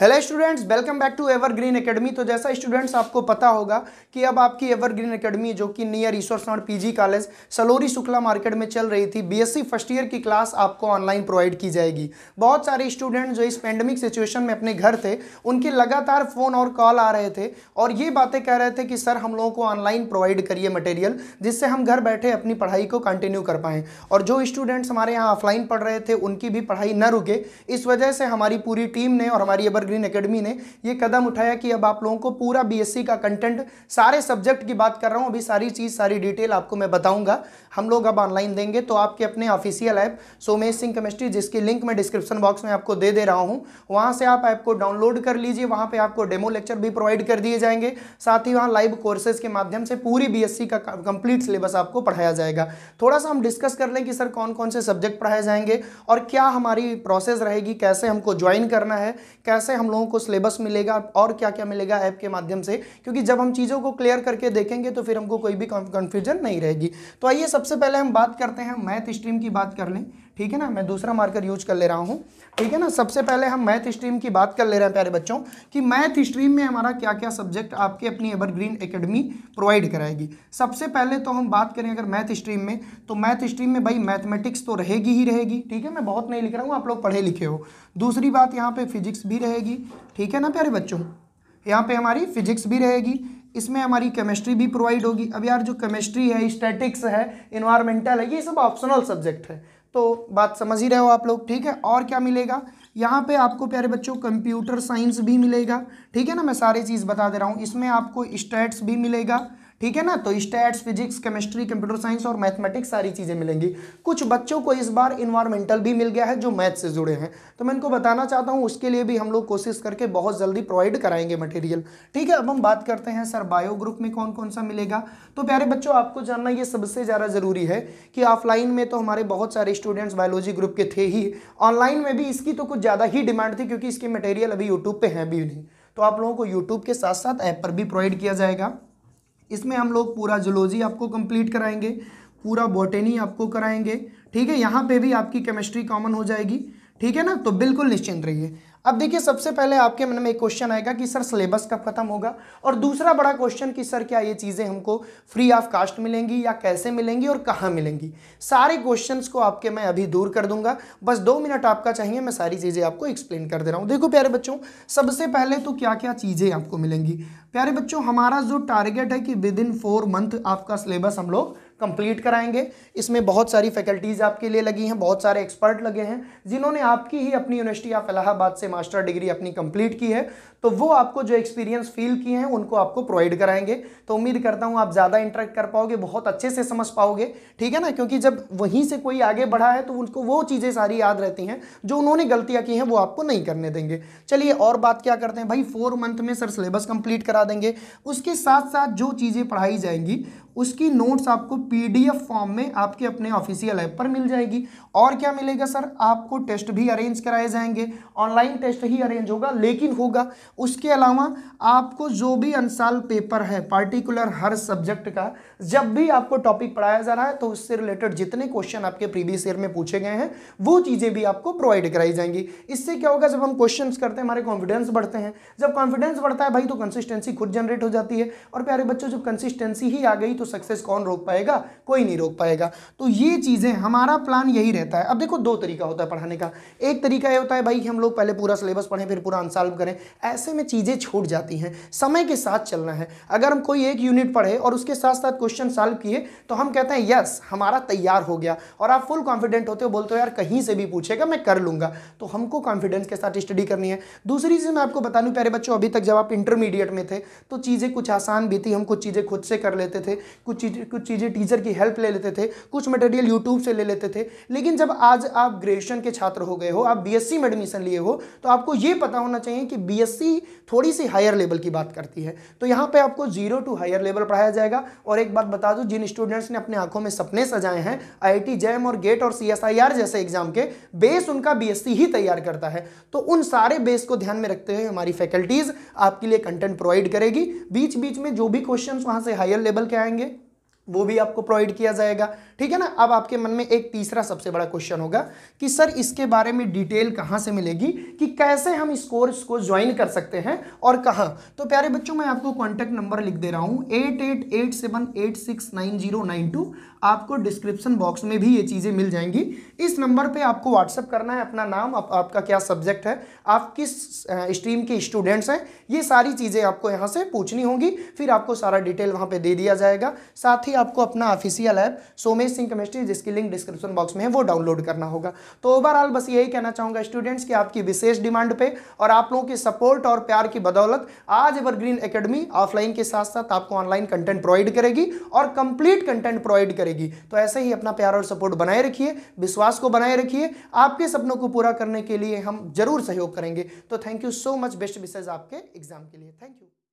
hello students welcome back to Evergreen Academy तो जैसा students आपको पता होगा कि अब आपकी एवरग्रीन एकेडमी जो कि near P PG college Salori Shukla market में चल रही थी बीएससी फर्स्ट ईयर की क्लास आपको ऑनलाइन प्रोवाइड की जाएगी बहुत सारे स्टूडेंट जो इस पेंडेमिक सिचुएशन में अपने घर थे उनके लगातार फ़ोन और कॉल आ रहे थे और ये बातें कह रहे थे कि सर हम लोगों को ऑनलाइन प्रोवाइड करिए मटेरियल जिससे हम घर बैठे अपनी पढ़ाई को कंटिन्यू कर पाएँ और जो स्टूडेंट्स हमारे यहाँ ऑफलाइन पढ़ रहे थे उनकी भी पढ़ाई न रुके इस वजह से हमारी पूरी टीम ने और हमारी एवर एवरग्रीन एकेडमी ने ये कदम उठाया कि अब आप लोगों को पूरा बीएससी का कंटेंट सारे सब्जेक्ट की बात कर रहा हूँ अभी सारी चीज़ सारी डिटेल आपको मैं बताऊँगा हम लोग अब ऑनलाइन देंगे तो आपके अपने official app Somesh Singh chemistry जिसकी लिंक मैं डिस्क्रिप्शन बॉक्स में आपको दे दे रहा हूँ वहाँ से आप ऐप को डाउनलोड कर लीजिए वहाँ पर आपको डेमो लेक्चर भी प्रोवाइड कर दिए जाएंगे साथ ही वहाँ लाइव कोर्सेज के माध्यम से पूरी बी का कंप्लीट सिलेबस आपको पढ़ाया जाएगा थोड़ा सा हम डिस्कस कर लें कि सर कौन कौन से सब्जेक्ट पढ़ाए जाएंगे और क्या हमारी प्रोसेस रहेगी कैसे हमको ज्वाइन करना है कैसे हम लोगों को सिलेबस मिलेगा और क्या क्या मिलेगा ऐप के माध्यम से क्योंकि जब हम चीज़ों को क्लियर करके देखेंगे तो फिर हमको कोई भी कन्फ्यूजन नहीं रहेगी तो आइए सबसे पहले हम बात करते हैं मैथ स्ट्रीम की बात कर लें ठीक है ना मैं दूसरा मार्कर यूज कर ले रहा हूँ ठीक है ना सबसे पहले हम मैथ स्ट्रीम की बात कर ले रहे हैं प्यारे बच्चों कि मैथ स्ट्रीम में हमारा क्या क्या सब्जेक्ट आपके अपनी एवरग्रीन एकेडमी प्रोवाइड कराएगी सबसे पहले तो हम बात करें अगर मैथ स्ट्रीम में तो मैथ स्ट्रीम में भाई मैथमेटिक्स तो रहेगी ही रहेगी ठीक है मैं बहुत नहीं लिख रहा हूँ आप लोग पढ़े लिखे हो दूसरी बात यहाँ पर फिजिक्स भी रहेगी ठीक है ना प्यारे बच्चों यहाँ पर हमारी फिजिक्स भी रहेगी इसमें हमारी केमिस्ट्री भी प्रोवाइड होगी अब यार जो केमिस्ट्री है स्टैटिक्स है इन्वायरमेंटल है ये सब ऑप्शनल सब्जेक्ट है तो बात समझ ही रहे हो आप लोग ठीक है और क्या मिलेगा यहाँ पे आपको प्यारे बच्चों कंप्यूटर साइंस भी मिलेगा ठीक है ना मैं सारी चीज़ बता दे रहा हूँ इसमें आपको स्टैट्स भी मिलेगा ठीक है ना तो stats physics chemistry computer science और मैथमेटिक्स सारी चीज़ें मिलेंगी कुछ बच्चों को इस बार इन्वायरमेंटल भी मिल गया है जो मैथ से जुड़े हैं तो मैं इनको बताना चाहता हूँ उसके लिए भी हम लोग कोशिश करके बहुत जल्दी प्रोवाइड कराएंगे मटेरियल ठीक है अब हम बात करते हैं सर बायो ग्रुप में कौन कौन सा मिलेगा तो प्यारे बच्चों आपको जानना ये सबसे ज़्यादा ज़रूरी है कि ऑफलाइन में तो हमारे बहुत सारे स्टूडेंट्स बायोलॉजी ग्रुप के थे ही ऑनलाइन में भी इसकी तो कुछ ज़्यादा ही डिमांड थी क्योंकि इसके मटेरियल अभी यूट्यूब पर हैं भी नहीं तो आप लोगों को यूट्यूब के साथ साथ ऐप पर भी प्रोवाइड किया जाएगा इसमें हम लोग पूरा जुलोजी आपको कंप्लीट कराएंगे पूरा बॉटेनी आपको कराएंगे ठीक है यहाँ पे भी आपकी केमिस्ट्री कॉमन हो जाएगी ठीक है ना तो बिल्कुल निश्चिंत रहिए अब देखिए सबसे पहले आपके मन में एक क्वेश्चन आएगा कि सर सिलेबस कब खत्म होगा और दूसरा बड़ा क्वेश्चन कि सर क्या ये चीज़ें हमको फ्री ऑफ कास्ट मिलेंगी या कैसे मिलेंगी और कहाँ मिलेंगी सारे क्वेश्चंस को आपके मैं अभी दूर कर दूंगा बस दो मिनट आपका चाहिए मैं सारी चीज़ें आपको एक्सप्लेन कर दे रहा हूँ देखो प्यारे बच्चों सबसे पहले तो क्या क्या चीज़ें आपको मिलेंगी प्यारे बच्चों हमारा जो टारगेट है कि विद इन फोर मंथ आपका सिलेबस हम लोग कंप्लीट कराएंगे इसमें बहुत सारी फैकल्टीज़ आपके लिए लगी हैं बहुत सारे एक्सपर्ट लगे हैं जिन्होंने आपकी ही अपनी यूनिवर्सिटी ऑफ इलाहाबाद से मास्टर डिग्री अपनी कंप्लीट की है तो वो आपको जो एक्सपीरियंस फील किए हैं उनको आपको प्रोवाइड कराएंगे तो उम्मीद करता हूँ आप ज़्यादा इंटरेक्ट कर पाओगे बहुत अच्छे से समझ पाओगे ठीक है ना क्योंकि जब वहीं से कोई आगे बढ़ा है तो उनको वो चीज़ें सारी याद रहती हैं जो उन्होंने गलतियाँ की हैं वो आपको नहीं करने देंगे चलिए और बात क्या करते हैं भाई फोर मंथ में सर सिलेबस कंप्लीट करा देंगे उसके साथ साथ जो चीज़ें पढ़ाई जाएंगी उसकी नोट्स आपको पीडीएफ फॉर्म में आपके अपने ऑफिशियल ऐप पर मिल जाएगी और क्या मिलेगा सर आपको टेस्ट भी अरेंज कराए जाएंगे ऑनलाइन टेस्ट ही अरेंज होगा लेकिन होगा उसके अलावा आपको जो भी अनसाल पेपर है पार्टिकुलर हर सब्जेक्ट का जब भी आपको टॉपिक पढ़ाया जा रहा है तो उससे रिलेटेड जितने क्वेश्चन आपके प्रीवियस ईयर में पूछे गए हैं वो चीज़ें भी आपको प्रोवाइड कराई जाएंगी इससे क्या होगा जब हम क्वेश्चन करते हैं हमारे कॉन्फिडेंस बढ़ते हैं जब कॉन्फिडेंस बढ़ता है भाई तो कंसिस्टेंसी खुद जनरेट हो जाती है और प्यारे बच्चों जब कंसिस्टेंसी ही आ गई तो तो सक्सेस कौन रोक पाएगा कोई नहीं रोक पाएगा तो ये चीज़ें हमारा प्लान यही रहता है अब देखो दो तरीका होता है पढ़ाने का एक तरीका ये होता है भाई हम लोग पहले पूरा सिलेबस पढ़ें फिर पूरा अनसॉल्व करें ऐसे में चीज़ें छूट जाती हैं समय के साथ चलना है अगर हम कोई एक यूनिट पढ़े और उसके साथ साथ क्वेश्चन सॉल्व किए तो हम कहते हैं यस हमारा तैयार हो गया और आप फुल कॉन्फिडेंट होते हो बोलते हो यार कहीं से भी पूछेगा मैं कर लूँगा तो हमको कॉन्फिडेंस के साथ स्टडी करनी है दूसरी चीज़ मैं आपको बता दूँ प्यारे बच्चों अभी तक जब आप इंटरमीडिएट में थे तो चीज़ें कुछ आसान भी थी हम कुछ चीज़ें खुद से कर लेते थे कुछ चीज़ कुछ चीज़ें टीचर की हेल्प ले लेते थे कुछ मटेरियल यूट्यूब से ले लेते थे लेकिन जब आज आप ग्रेजुएशन के छात्र हो गए हो आप बीएससी में एडमिशन लिए हो तो आपको ये पता होना चाहिए कि बीएससी थोड़ी सी हायर लेवल की बात करती है तो यहाँ पर आपको जीरो टू हायर लेवल पढ़ाया जाएगा और एक बात बता दूँ जिन स्टूडेंट्स ने अपने आंखों में सपने सजाए हैं आई जैम और गेट और सी जैसे एग्जाम के बेस उनका बी ही तैयार करता है तो उन सारे बेस को ध्यान में रखते हुए हमारी फैकल्टीज आपके लिए कंटेंट प्रोवाइड करेगी बीच बीच में जो भी क्वेश्चन वहां से हायर लेवल के आएंगे वो भी आपको प्रोवाइड किया जाएगा ठीक है ना अब आपके मन में एक तीसरा सबसे बड़ा क्वेश्चन होगा कि सर इसके बारे में डिटेल कहाँ से मिलेगी कि कैसे हम इस कोर्स को ज्वाइन कर सकते हैं और कहाँ तो प्यारे बच्चों मैं आपको कॉन्टैक्ट नंबर लिख दे रहा हूँ eight eight eight seven eight six nine zero nine two आपको डिस्क्रिप्शन बॉक्स में भी ये चीज़ें मिल जाएंगी इस नंबर पर आपको व्हाट्सअप करना है अपना नाम आप, आपका क्या सब्जेक्ट है आप किस स्ट्रीम के स्टूडेंट्स हैं ये सारी चीज़ें आपको यहाँ से पूछनी होंगी फिर आपको सारा डिटेल वहाँ पर दे दिया जाएगा साथ ही ही आपको अपना official app Somesh Singh chemistry जिसकी लिंक डिस्क्रिप्शन बॉक्स में है वो डाउनलोड करना होगा तो ओवरऑल बस यही कहना चाहूंगा स्टूडेंट्स की आपकी विशेष डिमांड पे और आप लोगों के सपोर्ट और प्यार की बदौलत आज एवरग्रीन एकेडमी ऑफलाइन के साथ साथ आपको ऑनलाइन कंटेंट प्रोवाइड करेगी और कंप्लीट कंटेंट प्रोवाइड करेगी तो ऐसे ही अपना प्यार और सपोर्ट बनाए रखिए विश्वास को बनाए रखिए आपके सपनों को पूरा करने के लिए हम जरूर सहयोग करेंगे तो thank you so much best wishes आपके एग्जाम के लिए थैंक यू